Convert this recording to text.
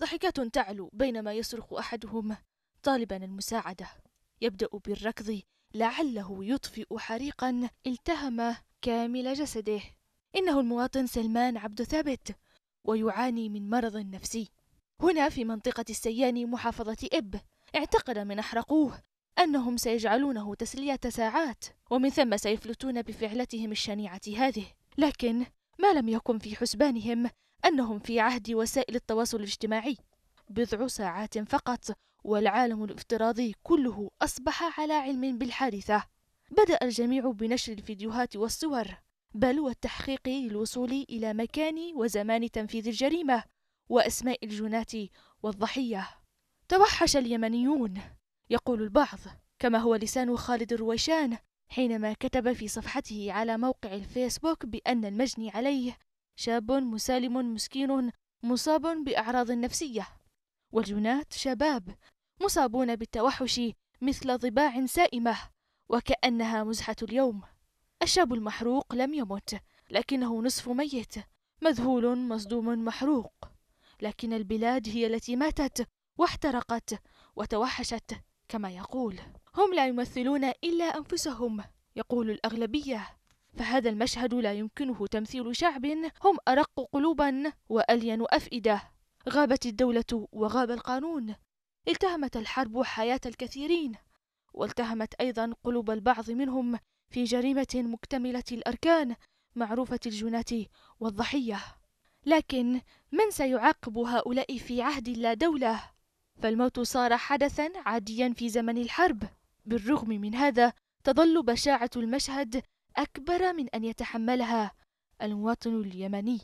ضحكات تعلو بينما يصرخ احدهما طالبا المساعده يبدا بالركض لعله يطفئ حريقا التهم كامل جسده انه المواطن سلمان عبد ثابت ويعاني من مرض نفسي هنا في منطقه السيان محافظه اب اعتقد من احرقوه انهم سيجعلونه تسليه ساعات ومن ثم سيفلتون بفعلتهم الشنيعه هذه لكن ما لم يكن في حسبانهم أنهم في عهد وسائل التواصل الاجتماعي بضع ساعات فقط والعالم الافتراضي كله أصبح على علم بالحادثة بدأ الجميع بنشر الفيديوهات والصور بل والتحقيق للوصول إلى مكان وزمان تنفيذ الجريمة وأسماء الجنات والضحية توحش اليمنيون يقول البعض كما هو لسان خالد الرويشان حينما كتب في صفحته على موقع الفيسبوك بأن المجني عليه شاب مسالم مسكين مصاب بأعراض نفسية والجنات شباب مصابون بالتوحش مثل ضباع سائمة وكأنها مزحة اليوم الشاب المحروق لم يمت لكنه نصف ميت مذهول مصدوم محروق لكن البلاد هي التي ماتت واحترقت وتوحشت كما يقول هم لا يمثلون إلا أنفسهم يقول الأغلبية فهذا المشهد لا يمكنه تمثيل شعب هم أرق قلوبا وألين أفئدة غابت الدولة وغاب القانون التهمت الحرب حياة الكثيرين والتهمت أيضا قلوب البعض منهم في جريمة مكتملة الأركان معروفة الجناة والضحية لكن من سيعاقب هؤلاء في عهد لا دولة؟ فالموت صار حدثا عاديا في زمن الحرب بالرغم من هذا تظل بشاعة المشهد أكبر من أن يتحملها المواطن اليمني